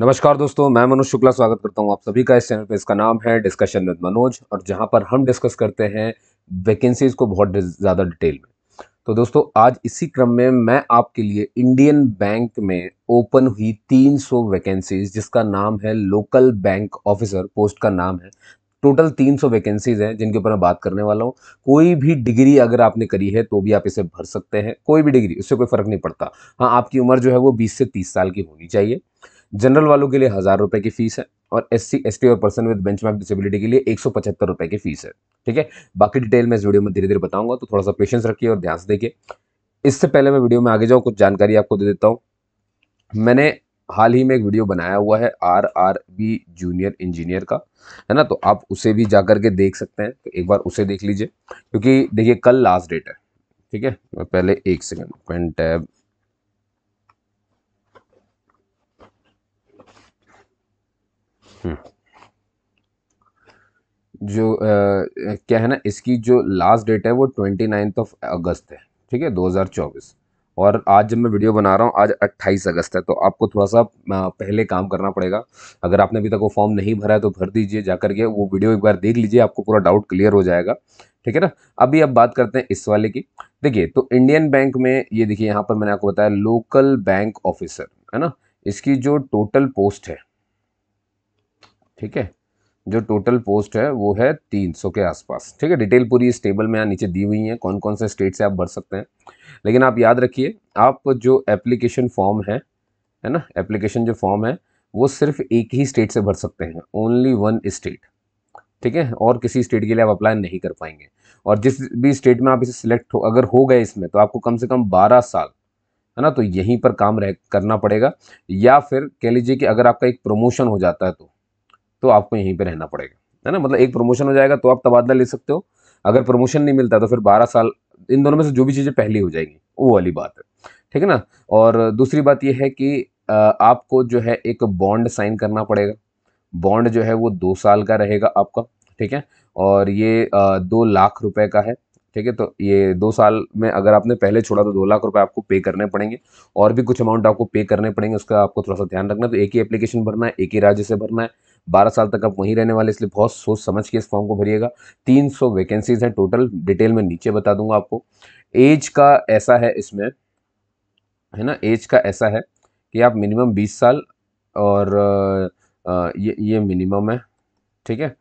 नमस्कार दोस्तों मैं मनोज शुक्ला स्वागत करता हूं आप सभी का इस चैनल पे इसका नाम है डिस्कशन विद मनोज और जहां पर हम डिस्कस करते हैं वैकेंसीज़ को बहुत ज़्यादा डिटेल में तो दोस्तों आज इसी क्रम में मैं आपके लिए इंडियन बैंक में ओपन हुई 300 वैकेंसीज जिसका नाम है लोकल बैंक ऑफिसर पोस्ट का नाम है टोटल 300 वैकेंसीज हैं जिनके ऊपर मैं बात करने वाला हूँ कोई भी डिग्री अगर आपने करी है तो भी आप इसे भर सकते हैं कोई भी डिग्री उससे कोई फ़र्क नहीं पड़ता हाँ आपकी उम्र जो है वो 20 से 30 साल की होनी चाहिए जनरल वालों के लिए हज़ार रुपये की फीस है और एस सी एस टी और person with benchmark disability के लिए एक सौ पचहत्तर रुपये की फीस है ठीक है बाकी डिटेल मैं इस वीडियो में धीरे धीरे बताऊंगा तो थोड़ा सा पेशेंस रखिए और ध्यान से देखिए इससे पहले मैं वीडियो में आगे जाऊँ कुछ जानकारी आपको दे देता हूँ मैंने हाल ही में एक वीडियो बनाया हुआ है R R B junior engineer का है ना तो आप उसे भी जा करके देख सकते हैं तो एक बार उसे देख लीजिए क्योंकि देखिए कल लास्ट डेट है ठीक है पहले एक सेकेंड पेन टैब हम्म। जो आ, क्या है ना इसकी जो लास्ट डेट है वो ट्वेंटी नाइन्थ ऑफ अगस्त है ठीक है 2024 और आज जब मैं वीडियो बना रहा हूँ आज 28 अगस्त है तो आपको थोड़ा सा पहले काम करना पड़ेगा अगर आपने अभी तक वो फॉर्म नहीं भरा है तो भर दीजिए जाकर के वो वीडियो एक बार देख लीजिए आपको पूरा डाउट क्लियर हो जाएगा ठीक है ना अभी अब बात करते हैं इस वाले की देखिए तो इंडियन बैंक में ये देखिए यहाँ पर मैंने आपको बताया लोकल बैंक ऑफिसर है ना इसकी जो टोटल पोस्ट है ठीक है जो टोटल पोस्ट है वो है 300 के आसपास ठीक है डिटेल पूरी इस टेबल में यहाँ नीचे दी हुई है कौन कौन से स्टेट से आप भर सकते हैं लेकिन आप याद रखिए आप जो एप्लीकेशन फॉर्म है है ना एप्लीकेशन जो फॉर्म है वो सिर्फ एक ही स्टेट से भर सकते हैं ओनली वन स्टेट ठीक है और किसी स्टेट के लिए आप अप्लाई नहीं कर पाएंगे और जिस भी स्टेट में आप इसे सिलेक्ट हो अगर हो गए इसमें तो आपको कम से कम बारह साल है ना तो यहीं पर काम रह करना पड़ेगा या फिर कह लीजिए कि अगर आपका एक प्रमोशन हो जाता है तो तो आपको यहीं पे रहना पड़ेगा है ना मतलब एक प्रमोशन हो जाएगा तो आप तबादला ले सकते हो अगर प्रमोशन नहीं मिलता तो फिर बारह साल इन दोनों में से जो भी चीज़ें पहली हो जाएंगी वो वाली बात है ठीक है ना और दूसरी बात यह है कि आपको जो है एक बॉन्ड साइन करना पड़ेगा बॉन्ड जो है वो दो साल का रहेगा आपका ठीक है और ये दो लाख रुपए का है ठीक है तो ये दो साल में अगर आपने पहले छोड़ा तो दो लाख रुपए आपको पे करने पड़ेंगे और भी कुछ अमाउंट आपको पे करने पड़ेंगे उसका आपको थोड़ा सा ध्यान रखना है तो एक ही एप्लीकेशन भरना है एक ही राज्य से भरना है बारह साल तक आप वहीं रहने वाले इसलिए बहुत सोच समझ के इस फॉर्म को भरिएगा तीन सौ वैकेंसीज हैं टोटल डिटेल में नीचे बता दूंगा आपको एज का ऐसा है इसमें है ना एज का ऐसा है कि आप मिनिमम बीस साल और ये ये मिनिमम है ठीक है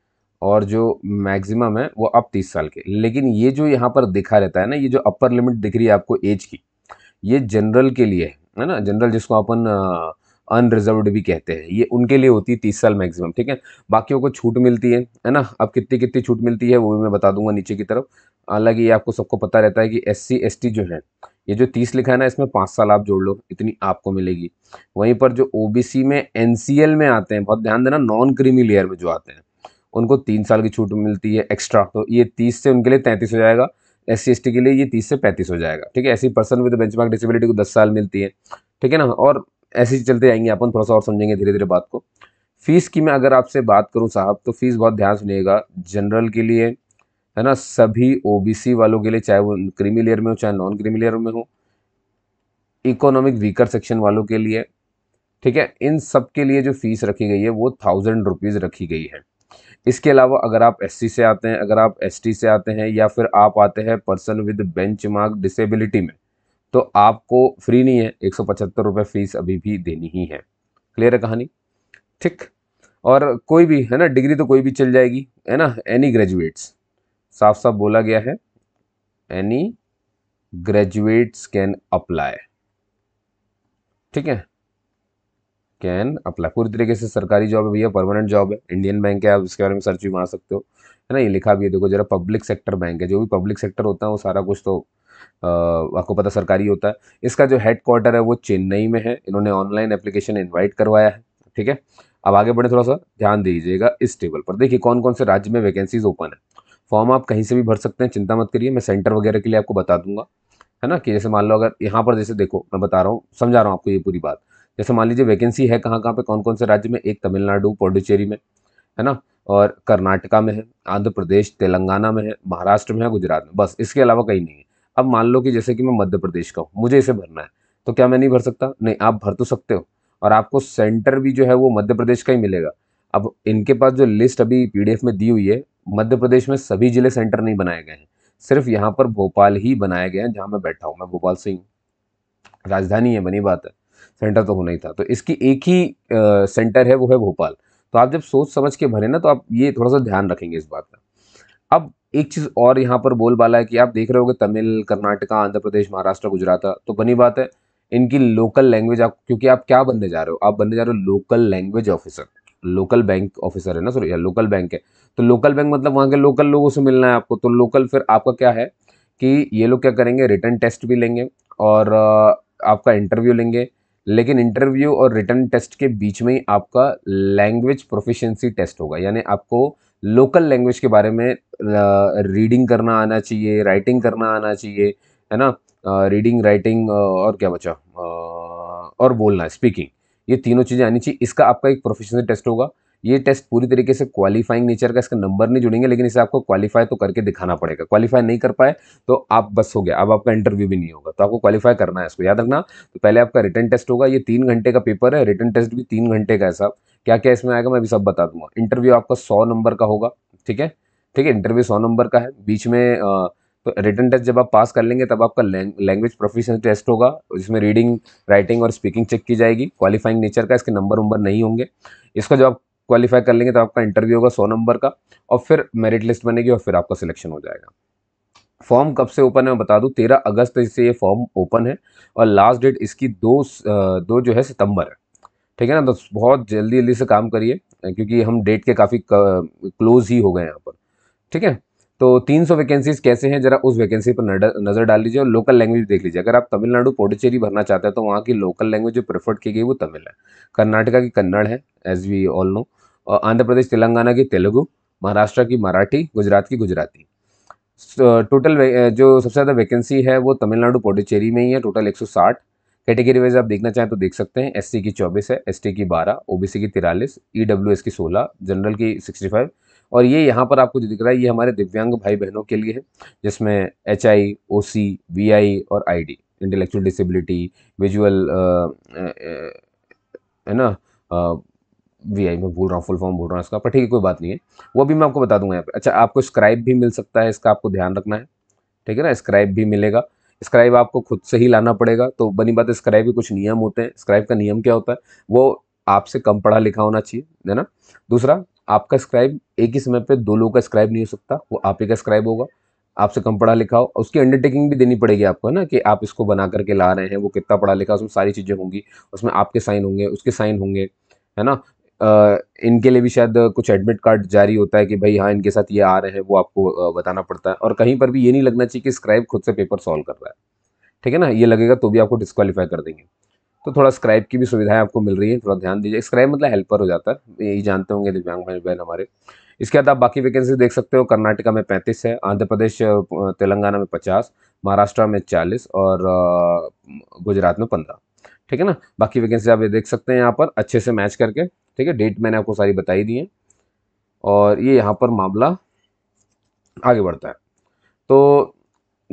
और जो मैक्सिमम है वो अब तीस साल के लेकिन ये जो यहाँ पर दिखा रहता है ना ये जो अपर लिमिट दिख रही है आपको एज की ये जनरल के लिए है ना जनरल जिसको अपन अनरिजर्व भी कहते हैं ये उनके लिए होती है तीस साल मैक्सिमम ठीक है बाकियों को छूट मिलती है है ना अब कितनी कितनी छूट मिलती है वो भी मैं बता दूंगा नीचे की तरफ हालांकि ये आपको सबको पता रहता है कि एस सी जो है ये जो तीस लिखा है ना इसमें पाँच साल आप जोड़ लो इतनी आपको मिलेगी वहीं पर जो ओ में एन में आते हैं बहुत ध्यान देना नॉन क्रीमी लेयर में जो आते हैं उनको तीन साल की छूट मिलती है एक्स्ट्रा तो ये तीस से उनके लिए तैंतीस हो जाएगा एस सी के लिए ये तीस से पैंतीस हो जाएगा ठीक है ऐसी person with benchmark disability को दस साल मिलती है ठीक है ना और ऐसे ही चलते जाएंगे अपन थोड़ा सा और समझेंगे धीरे धीरे बात को फ़ीस की मैं अगर आपसे बात करूं साहब तो फ़ीस बहुत ध्यान सुनिएगा जनरल के लिए है ना सभी ओबीसी वालों के लिए चाहे वो क्रीमी लेयर में हो चाहे नॉन क्रीमी लेयर में हो इकोनॉमिक वीकर सेक्शन वालों के लिए ठीक है इन सब के लिए जो फ़ीस रखी गई है वो थाउजेंड रुपीज़ रखी गई है इसके अलावा अगर आप एस से आते हैं अगर आप एस से आते हैं या फिर आप आते हैं पर्सन विद मार्क डिसेबिलिटी में तो आपको फ्री नहीं है एक सौ फ़ीस अभी भी देनी ही है क्लियर है कहानी ठीक और कोई भी है ना डिग्री तो कोई भी चल जाएगी है ना एनी ग्रेजुएट्स साफ साफ बोला गया है एनी ग्रेजुएट्स कैन अप्लाई ठीक है कैन अप्लाई पूरी तरीके से सरकारी जॉब है भैया परमानेंट जॉब है इंडियन बैंक है आप इसके बारे में सर्च भी मार सकते हो है ना ये लिखा भी है देखो जरा पब्लिक सेक्टर बैंक है जो भी पब्लिक सेक्टर होता है वो सारा कुछ तो आपको पता सरकारी होता है इसका जो हेड क्वार्टर है वो चेन्नई में है इन्होंने ऑनलाइन एप्लीकेशन इन्वाइट करवाया है ठीक है अब आगे बढ़े थोड़ा सा ध्यान दीजिएगा इस टेबल पर देखिए कौन कौन से राज्य में वैकेंसीज ओपन है फॉर्म आप कहीं से भी भर सकते हैं चिंता मत करिए मैं सेंटर वगैरह के लिए आपको बता दूंगा है ना कि जैसे मान लो अगर यहाँ पर जैसे देखो मैं बता रहा हूँ समझा रहा हूँ आपको ये पूरी बात जैसे मान लीजिए वैकेंसी है कहाँ कहाँ पे कौन कौन से राज्य में एक तमिलनाडु पौडुचेरी में है ना और कर्नाटका में है आंध्र प्रदेश तेलंगाना में है महाराष्ट्र में है गुजरात में बस इसके अलावा कहीं नहीं है अब मान लो कि जैसे कि मैं मध्य प्रदेश का हूँ मुझे इसे भरना है तो क्या मैं नहीं भर सकता नहीं आप भर तो सकते हो और आपको सेंटर भी जो है वो मध्य प्रदेश का ही मिलेगा अब इनके पास जो लिस्ट अभी पीडीएफ में दी हुई है मध्य प्रदेश में सभी ज़िले सेंटर नहीं बनाए गए हैं सिर्फ यहाँ पर भोपाल ही बनाए गए हैं जहाँ मैं बैठा हूँ मैं भोपाल से ही हूँ राजधानी है बनी बात है सेंटर तो होना ही था तो इसकी एक ही आ, सेंटर है वो है भोपाल तो आप जब सोच समझ के भरे ना तो आप ये थोड़ा सा ध्यान रखेंगे इस बात का अब एक चीज़ और यहाँ पर बोल बाला है कि आप देख रहे हो तमिल कर्नाटका आंध्र प्रदेश महाराष्ट्र गुजरात तो बनी बात है इनकी लोकल लैंग्वेज आप क्योंकि आप क्या बनने जा रहे हो आप बनने जा रहे हो local language officer local bank officer है ना सॉरी लोकल बैंक है तो लोकल बैंक मतलब वहाँ के लोकल लोगों से मिलना है आपको तो लोकल फिर आपका क्या है कि ये लोग क्या करेंगे रिटर्न टेस्ट भी लेंगे और आपका इंटरव्यू लेंगे लेकिन इंटरव्यू और रिटर्न टेस्ट के बीच में ही आपका लैंग्वेज प्रोफिशंसी टेस्ट होगा यानी आपको लोकल लैंग्वेज के बारे में रीडिंग करना आना चाहिए राइटिंग करना आना चाहिए है ना रीडिंग राइटिंग और क्या बचा और बोलना स्पीकिंग ये तीनों चीज़ें आनी चाहिए इसका आपका एक प्रोफेशनल टेस्ट होगा ये टेस्ट पूरी तरीके से क्वालिफाइंग नेचर का इसका नंबर नहीं जुड़ेंगे लेकिन इसे आपको क्वालिफाई तो करके दिखाना पड़ेगा क्वालिफाई नहीं कर पाए तो आप बस हो गया अब आपका इंटरव्यू भी नहीं होगा तो आपको क्वालिफाई करना है इसको याद रखना तो पहले आपका रिटर्न टेस्ट होगा ये तीन घंटे का पेपर है रिटर्न टेस्ट भी तीन घंटे का है साहब क्या क्या इसमें आएगा मैं भी सब बता दूंगा इंटरव्यू आपका सौ नंबर का होगा ठीक है ठीक है इंटरव्यू सौ नंबर का है बीच में आ, तो रिटर्न टेस्ट जब आप पास कर लेंगे तब आपका लैंग्वेज प्रोफेशनल टेस्ट होगा जिसमें रीडिंग राइटिंग और स्पीकिंग चेक की जाएगी क्वालिफाइंग नेचर का इसके नंबर उम्बर नहीं होंगे इसका जब आप क्वालिफाई कर लेंगे तो आपका इंटरव्यू होगा सौ नंबर का और फिर मेरिट लिस्ट बनेगी और फिर आपका सिलेक्शन हो जाएगा फॉर्म कब से ओपन है मैं बता दूं तेरह अगस्त से ये फॉर्म ओपन है और लास्ट डेट इसकी दो दो जो है सितंबर है ठीक है ना तो बहुत जल्दी जल्दी से काम करिए क्योंकि हम डेट के काफ़ी क्लोज ही हो गए यहाँ पर ठीक है तो 300 वैकेंसीज कैसे हैं जरा उस वैकेंसी पर नज़र डाल लीजिए और लोकल लैंग्वेज देख लीजिए अगर आप तमिलनाडु पोडुचेरी भरना चाहते हैं तो वहाँ की लोकल लैंग्वेज जो प्रेफर्ड की गई वो तमिल है कर्नाटका की कन्नड़ है एज वी ऑल नो और आंध्र प्रदेश तेलंगाना की तेलुगु महाराष्ट्र की मराठी गुजरात की गुजराती टोटल जो सबसे ज़्यादा वैकेंसी है वो तमिलनाडु पोडुचेरी में ही है टोटल एक कैटेगरी वाइज आप देखना चाहें तो देख सकते हैं एस की चौबीस है एस की बारह ओबीसी की तिरालीस ई e की सोलह जनरल की सिक्सटी फाइव और ये यहाँ पर आपको जो दिख रहा है ये हमारे दिव्यांग भाई बहनों के लिए है जिसमें H I O C V I और I D intellectual disability visual है ना वी आई में बोल रहा हूँ फुल फॉर्म बोल रहा हूँ इसका पर ठीक है कोई बात नहीं है वो भी मैं आपको बता दूंगा यहाँ पर अच्छा आपको स्क्राइब भी मिल सकता है इसका आपको ध्यान रखना है ठीक है ना स्क्राइब भी मिलेगा स्क्राइब आपको खुद से ही लाना पड़ेगा तो बनी बात स्क्राइब के कुछ नियम होते हैं स्क्राइब का नियम क्या होता है वो आपसे कम पढ़ा लिखा होना चाहिए है ना दूसरा आपका स्क्राइब एक ही समय पे दो लोगों का स्क्राइब नहीं हो सकता वो आप ही का स्क्राइब होगा आपसे कम पढ़ा लिखा हो उसकी अंडरटेकिंग भी देनी पड़ेगी आपको है ना कि आप इसको बना करके ला रहे हैं वो कितना पढ़ा लिखा उसमें सारी चीज़ें होंगी उसमें आपके साइन होंगे उसके साइन होंगे है ना इनके लिए भी शायद कुछ एडमिट कार्ड जारी होता है कि भाई हाँ इनके साथ ये आ रहे हैं वो आपको बताना पड़ता है और कहीं पर भी ये नहीं लगना चाहिए कि स्क्राइब खुद से पेपर सॉल्व कर रहा है ठीक है ना ये लगेगा तो भी आपको डिस्कालीफाई कर देंगे तो थोड़ा स्क्राइब की भी सुविधाएं आपको मिल रही है थोड़ा ध्यान दीजिए स्क्राइब मतलब हेल्पर हो जाता है यही जानते होंगे दिव्यांग भाई बहन हमारे इसके बाद आप बाकी वैकेंसी देख सकते हो कर्नाटका में पैंतीस है आंध्र प्रदेश तेलंगाना में पचास महाराष्ट्र में चालीस और गुजरात में पंद्रह ठीक है ना बाकी वैकेंसी आप ये देख सकते हैं यहाँ पर अच्छे से मैच करके ठीक है डेट मैंने आपको सारी बताई दी है और ये यहाँ पर मामला आगे बढ़ता है तो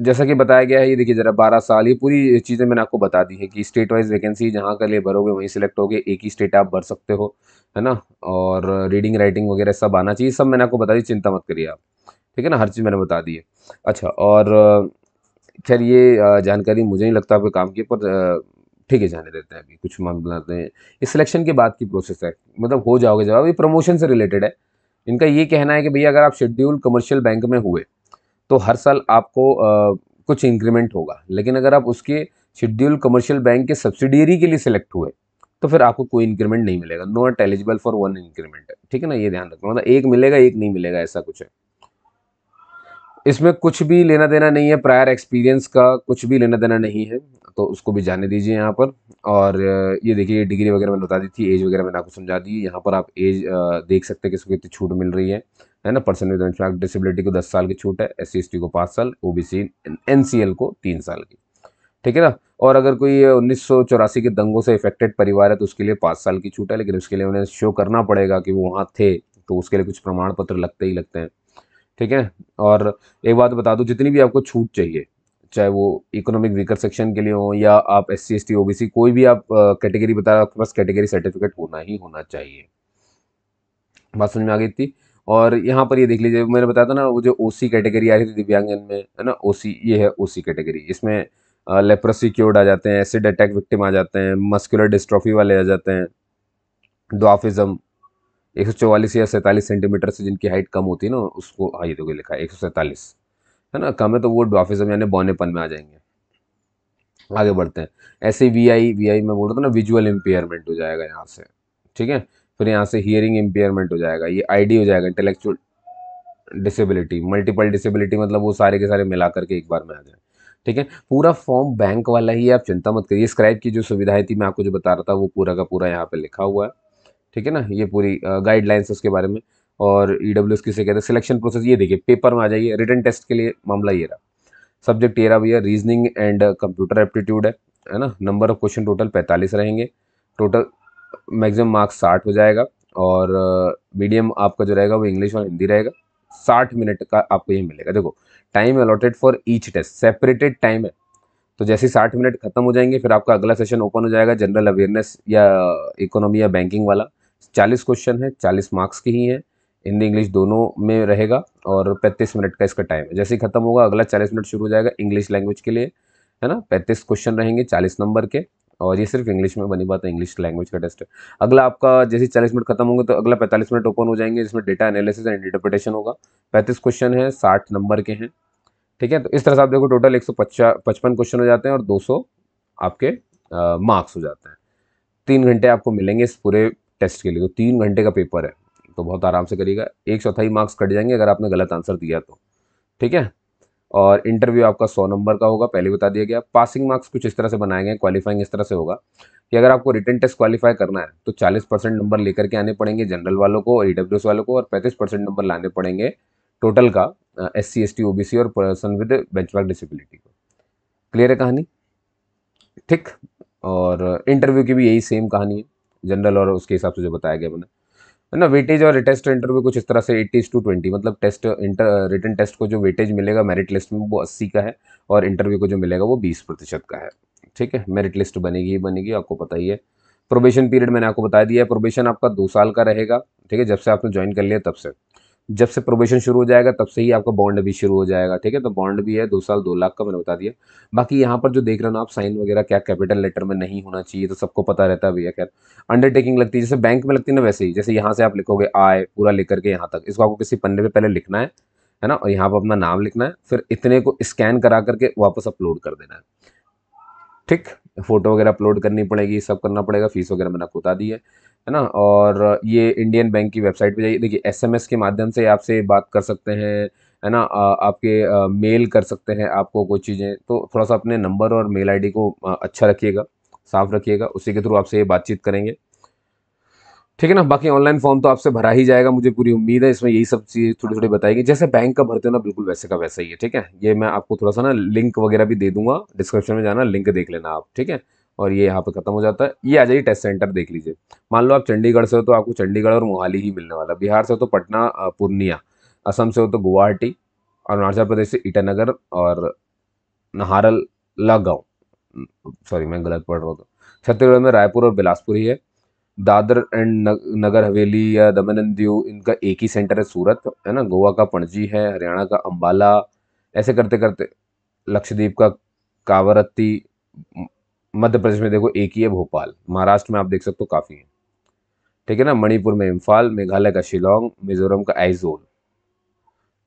जैसा कि बताया गया है ये देखिए ज़रा बारह साल ये पूरी चीज़ें मैंने आपको बता दी है कि स्टेट वाइज वैकेंसी जहाँ का लिए भरोगे वहीं सेलेक्ट होगे एक ही स्टेट आप भर सकते हो है ना और रीडिंग राइटिंग वगैरह सब आना चाहिए सब मैंने आपको बता दी चिंता मत करिए आप ठीक है ना हर चीज़ मैंने बता दी है अच्छा और खैर ये जानकारी मुझे नहीं लगता आपके काम की पर ठीक है जाने देते हैं अभी कुछ मन बनाते हैं ये सिलेक्शन के बाद की प्रोसेस है मतलब हो जाओगे जवाब ये प्रमोशन से रिलेटेड है इनका ये कहना है कि भैया अगर आप शेड्यूल कमर्शियल बैंक में हुए तो हर साल आपको आ, कुछ इंक्रीमेंट होगा लेकिन अगर आप उसके शेड्यूल कमर्शियल बैंक के सब्सिडियरी के लिए सिलेक्ट हुए तो फिर आपको कोई इंक्रीमेंट नहीं मिलेगा not eligible for one increment ठीक है ना ये ध्यान रखना मतलब एक मिलेगा एक नहीं मिलेगा ऐसा कुछ है इसमें कुछ भी लेना देना नहीं है प्रायर एक्सपीरियंस का कुछ भी लेना देना नहीं है तो उसको भी जाने दीजिए यहाँ पर और ये देखिए डिग्री वगैरह मैंने बता दी थी एज वगैरह मैंने आपको समझा दी यहाँ पर आप एज देख सकते हैं कि इसको कितनी छूट मिल रही है है ना पर्सन विद डिसेबिलिटी को दस साल की छूट है एस सी को पाँच साल O B C N C L को तीन साल की ठीक है ना और अगर कोई उन्नीस के दंगों से इफेक्टेड परिवार है तो उसके लिए पाँच साल की छूट है लेकिन उसके लिए उन्हें शो करना पड़ेगा कि वो वहाँ थे तो उसके लिए कुछ प्रमाण पत्र लगते ही लगते हैं ठीक है और एक बात बता दूँ जितनी भी आपको छूट चाहिए चाहे वो इकोनॉमिक वीकर सेक्शन के लिए हो या आप S C S T O B C कोई भी आप कैटेगरी बता रहे आपके पास कैटेगरी सर्टिफिकेट होना ही होना चाहिए बात समझ में आ गई थी और यहाँ पर ये देख लीजिए मैंने बताया था ना वो जो ओ सी कैटेगरी आ रही थी दिव्यांगजन में है ना ओ सी ये है ओ सी कैटेगरी इसमें लेप्रोसी क्योर्ड आ जाते हैं एसिड अटैक विक्टिम आ जाते हैं मस्कुलर डिस्ट्रॉफी वाले आ जाते हैं ड्वाफिज़म एक सौ चौवालीस या सैंतालीस सेंटीमीटर से जिनकी हाइट कम होती है ना उसको हाई दोगे लिखा है एक सौ सैंतालीस है ना कम है तो वो डॉफिज्म यानी बौनेपन में आ जाएंगे आगे बढ़ते हैं ऐसे वी आई वी आई में बोल रहा था ना विजुअल इम्पेयरमेंट हो जाएगा यहाँ से ठीक है फिर यहाँ से हियरिंग इम्पेयरमेंट हो जाएगा ये आईडी हो जाएगा इंटेलेक्चुअल डिसेबिलिटी मल्टीपल डिसेबिलिटी मतलब वो सारे के सारे मिला करके एक बार में आ जाए ठीक है पूरा फॉर्म बैंक वाला ही आप चिंता मत करिए स्क्राइब की जो सुविधाएं थी मैं आपको जो बता रहा था वो पूरा का पूरा यहाँ पे लिखा हुआ है ठीक है ना ये पूरी गाइडलाइंस उसके बारे में और ई डब्ल्यू एस किसे कहते हैं सिलेक्शन प्रोसेस ये देखिए पेपर में आ जाइए रिटर्न टेस्ट के लिए मामला ये रहा सब्जेक्ट ये रहा भैया रीजनिंग एंड कंप्यूटर एप्टीट्यूड है है ना नंबर ऑफ क्वेश्चन टोटल पैंतालीस रहेंगे टोटल मैक्सिमम मार्क्स साठ हो जाएगा और मीडियम आपका जो रहेगा वो इंग्लिश और हिंदी रहेगा साठ मिनट का आपको ये मिलेगा देखो time allotted for each test separated time है तो जैसे साठ मिनट खत्म हो जाएंगे फिर आपका अगला सेशन ओपन हो जाएगा जनरल अवेयरनेस या इकोनॉमी या बैंकिंग वाला चालीस क्वेश्चन है चालीस मार्क्स की ही है हिंदी इंग्लिश दोनों में रहेगा और पैंतीस मिनट का इसका टाइम है जैसे ही खत्म होगा अगला चालीस मिनट शुरू हो जाएगा इंग्लिश लैंग्वेज के लिए है ना पैंतीस क्वेश्चन रहेंगे चालीस नंबर के और ये सिर्फ इंग्लिश में बनी बात है इंग्लिश लैंग्वेज का टेस्ट है अगला आपका जैसे चालीस मिनट खत्म होंगे तो अगला पैंतालीस मिनट ओपन हो जाएंगे जिसमें डेटा एनालिसिस एंड इंटरप्रिटेशन होगा पैंतीस क्वेश्चन है साठ नंबर के हैं ठीक है तो इस तरह से आप देखो टोटल एक सौ पचपन क्वेश्चन हो जाते हैं और दो सौ आपके मार्क्स हो जाते हैं तीन घंटे आपको मिलेंगे इस पूरे टेस्ट के लिए तो तीन घंटे का पेपर है तो बहुत आराम से करिएगा एक चौथाई मार्क्स कट जाएंगे अगर आपने गलत आंसर दिया तो ठीक है और इंटरव्यू आपका सौ नंबर का होगा पहले बता दिया गया पासिंग मार्क्स कुछ इस तरह से बनाए गए क्वालिफाइंग इस तरह से होगा कि अगर आपको रिटर्न टेस्ट क्वालिफाई करना है तो 40 परसेंट नंबर लेकर के आने पड़ेंगे जनरल वालों को ई वालों को और 35 परसेंट नंबर लाने पड़ेंगे टोटल का S C S T O B C और पर्सन विद मार्क डिसेबिलिटी को क्लियर है कहानी ठीक और इंटरव्यू की भी यही सेम कहानी है जनरल और उसके हिसाब से जो बताया गया मैंने है ना वेटेज और टेस्ट इंटरव्यू कुछ इस तरह से एट्टीज टू ट्वेंटी मतलब टेस्ट इंटर रिटर्न टेस्ट को जो वेटेज मिलेगा मेरिट लिस्ट में वो अस्सी का है और इंटरव्यू को जो मिलेगा वो बीस प्रतिशत का है ठीक है मेरिट लिस्ट बनेगी ही बनेगी आपको पता ही है प्रोबेशन पीरियड मैंने आपको बता दिया है प्रोबेशन आपका दो साल का रहेगा ठीक है जब से आपने ज्वाइन कर लिया तब से जब से प्रोबेशन शुरू हो जाएगा तब से ही आपका बॉन्ड भी शुरू हो जाएगा ठीक है तो बॉन्ड भी है दो साल दो लाख का मैंने बता दिया बाकी यहाँ पर जो देख रहे हो ना आप साइन वगैरह क्या कैपिटल लेटर में नहीं होना चाहिए तो सबको पता रहता है भैया खैर अंडरटेकिंग लगती है जैसे बैंक में लगती है ना वैसे ही जैसे यहाँ से आप लिखोगे आए पूरा लिख करके यहाँ तक इसको आपको किसी पन्ने पर पहले लिखना है है ना और यहाँ पर अपना नाम लिखना है फिर इतने को स्कैन करा करके वापस अपलोड कर देना है ठीक फोटो वगैरह अपलोड करनी पड़ेगी सब करना पड़ेगा फीस वगैरह मैंने आपको बता दी है है ना और ये इंडियन बैंक की वेबसाइट पे जाइए देखिए एसएमएस के माध्यम से आपसे बात कर सकते हैं है ना आपके मेल कर सकते हैं आपको कोई चीज़ें तो थोड़ा सा अपने नंबर और मेल आईडी को अच्छा रखिएगा साफ रखिएगा उसी के थ्रू आपसे ये बातचीत करेंगे ठीक है ना बाकी ऑनलाइन फॉर्म तो आपसे भरा ही जाएगा मुझे पूरी उम्मीद है इसमें यही सब चीज़ थोड़ी थोड़ी बताएगी जैसे बैंक का भरते हो ना बिल्कुल वैसे का वैसा ही है ठीक है ये मैं आपको थोड़ा सा ना लिंक वगैरह भी दे दूंगा डिस्क्रिप्शन में जाना लिंक देख लेना आप ठीक है और ये यहाँ पे ख़त्म हो जाता है ये आ जाइए टेस्ट सेंटर देख लीजिए मान लो आप चंडीगढ़ से हो तो आपको चंडीगढ़ और मोहाली ही मिलने वाला बिहार से हो तो पटना पूर्णिया असम से हो तो गुवाहाटी अरुणाचल प्रदेश से ईटानगर और नहारल लगाँव सॉरी मैं गलत पढ़ रहा हूँ तो। छत्तीसगढ़ में रायपुर और बिलासपुर ही है दादर एंड नगर हवेली या दमन दीव इनका एक ही सेंटर है सूरत है ना गोवा का पणजी है हरियाणा का अम्बाला ऐसे करते करते लक्षद्वीप का कावरत्ती मध्य प्रदेश में देखो एक ही है भोपाल महाराष्ट्र में आप देख सकते हो काफ़ी है ठीक है ना मणिपुर में इम्फाल मेघालय का शिलोंग मिजोरम का आइजोल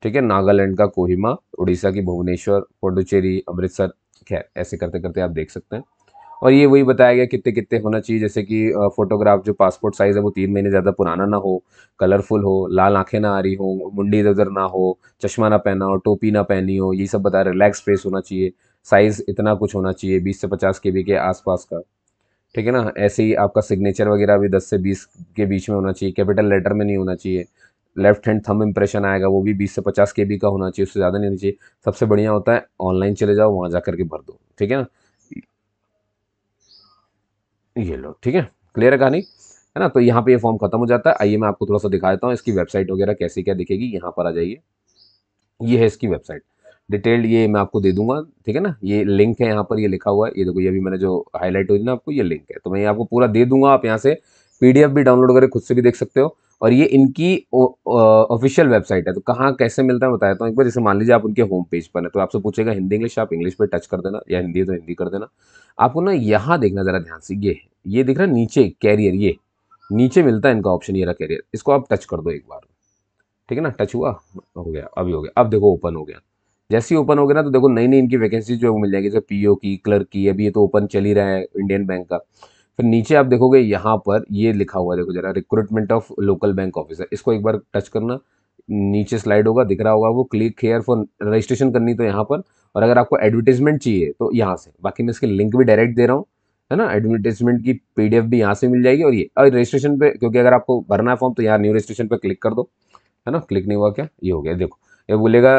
ठीक है नागालैंड का कोहिमा उड़ीसा की भुवनेश्वर पुडुचेरी अमृतसर खैर ऐसे करते करते आप देख सकते हैं और ये वही बताया गया कितने कितने होना चाहिए जैसे कि फोटोग्राफ जो पासपोर्ट साइज़ है वो तीन महीने ज़्यादा पुराना ना हो कलरफुल हो लाल आंखें ना आ रही हो मुंडी इधर उधर ना हो चश्मा ना पहना हो टोपी ना पहनी हो ये सब बताया रिलैक्स फेस होना चाहिए साइज़ इतना कुछ होना चाहिए बीस से पचास के के आसपास का ठीक है ना ऐसे ही आपका सिग्नेचर वगैरह भी दस से बीस के बीच में होना चाहिए कैपिटल लेटर में नहीं होना चाहिए लेफ्ट हैंड थंब इंप्रेशन आएगा वो भी बीस से पचास के बी का होना चाहिए उससे ज़्यादा नहीं होना चाहिए सबसे बढ़िया होता है ऑनलाइन चले जाओ वहाँ जा करके भर दो ठीक है ना ये लो ठीक है क्लियर है कहानी है ना तो यहाँ पे ये फॉर्म खत्म हो जाता है आइए मैं आपको थोड़ा सा दिखा देता हूँ इसकी वेबसाइट वगैरह कैसी क्या दिखेगी यहाँ पर आ जाइए ये है इसकी वेबसाइट डिटेल्ड ये मैं आपको दे दूंगा ठीक है ना ये लिंक है यहाँ पर ये लिखा हुआ है ये देखो ये भी मैंने जो हाईलाइट हुई ना आपको ये लिंक है तो मैं ये आपको पूरा दे दूंगा आप यहाँ से पीडीएफ भी डाउनलोड करके खुद से भी देख सकते हो और ये इनकी ऑफिशियल वेबसाइट है तो कहाँ कैसे मिलता है बताता हूँ एक बार जैसे मान लीजिए आप उनके होम पेज पर है तो आपसे पूछेगा हिंदी इंग्लिश आप इंग्लिश पर टच कर देना या हिंदी तो हिंदी कर देना आपको ना यहाँ देखना ज़रा ध्यान से ये ये दिख रहा नीचे कैरियर ये नीचे मिलता है इनका ऑप्शन ये रहा कैरियर इसको आप टच कर दो एक बार ठीक है ना टच हुआ हो गया अभी हो गया अब देखो ओपन हो गया जैसे ही ओपन गया ना तो देखो नई नई इनकी वैकेंसी जो है वो मिल जाएगी जैसे पीओ की क्लर्क की अभी ये तो ओपन चल ही रहा है इंडियन बैंक का फिर नीचे आप देखोगे यहाँ पर ये लिखा हुआ है देखो जरा recruitment of local bank officer इसको एक बार टच करना नीचे स्लाइड होगा दिख रहा होगा वो क्लिक हेयर फॉर रजिस्ट्रेशन करनी तो यहाँ पर और अगर आपको एडवर्टीजमेंट चाहिए तो यहाँ से बाकी मैं इसके लिंक भी डायरेक्ट दे रहा हूँ है ना एडवर्टीजमेंट की पीडीएफ भी यहाँ से मिल जाएगी और ये और रजिस्ट्रेशन पे क्योंकि अगर आपको भरना है फॉर्म तो यहाँ न्यू रजिस्ट्रेशन पे क्लिक कर दो है ना क्लिक नहीं हुआ क्या ये हो गया देखो या बोलेगा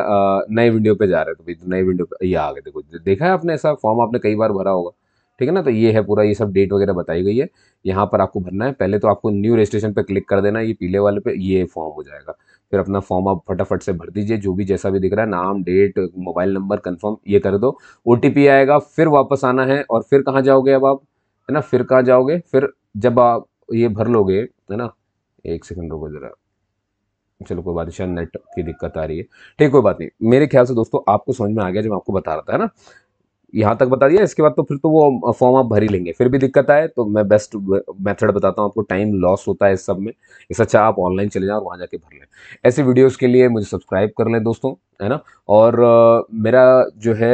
नए विंडो पे जा रहे हो तो भाई नए विंडो पे ये आ गए देखो देखा है आपने ऐसा फॉर्म आपने कई बार भरा होगा ठीक है ना तो ये है पूरा ये सब डेट वगैरह बताई गई है यहाँ पर आपको भरना है पहले तो आपको न्यू रजिस्ट्रेशन पर क्लिक कर देना है ये पीले वाले पे ये फॉर्म हो जाएगा फिर अपना फॉर्म आप फटाफट से भर दीजिए जो भी जैसा भी दिख रहा है नाम डेट मोबाइल नंबर कन्फर्म ये कर दो ओ आएगा फिर वापस आना है और फिर कहाँ जाओगे अब आप है ना फिर कहाँ जाओगे फिर जब आप ये भर लोगे है ना एक सेकंड रुको ज़रा चलो कोई बात नहीं शायद नेट की दिक्कत आ रही है ठीक कोई बात नहीं मेरे ख्याल से दोस्तों आपको समझ में आ गया जब आपको बता रहा था ना यहाँ तक बता दिया इसके बाद तो फिर तो वो फॉर्म आप भर ही लेंगे फिर भी दिक्कत आए तो मैं बेस्ट मेथड बताता हूँ आपको टाइम लॉस होता है इस सब में इस अच्छा आप ऑनलाइन चले जाओ और वहाँ जाके भर लें ऐसे वीडियोज़ के लिए मुझे सब्सक्राइब कर लें दोस्तों है ना और आ, मेरा जो है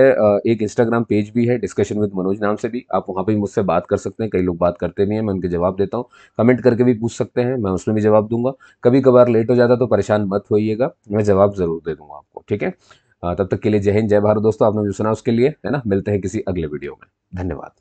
एक इंस्टाग्राम पेज भी है डिस्कशन विद मनोज नाम से भी आप वहाँ पर मुझसे बात कर सकते हैं कई लोग बात करते भी हैं मैं उनके जवाब देता हूँ कमेंट करके भी पूछ सकते हैं मैं उसमें भी जवाब दूंगा कभी कभार लेट हो जाता तो परेशान मत होइएगा मैं जवाब ज़रूर दे दूँगा आपको ठीक है तब तक के लिए जय हिंद जय भारत दोस्तों आपने जो सुना उसके लिए है ना मिलते हैं किसी अगले वीडियो में धन्यवाद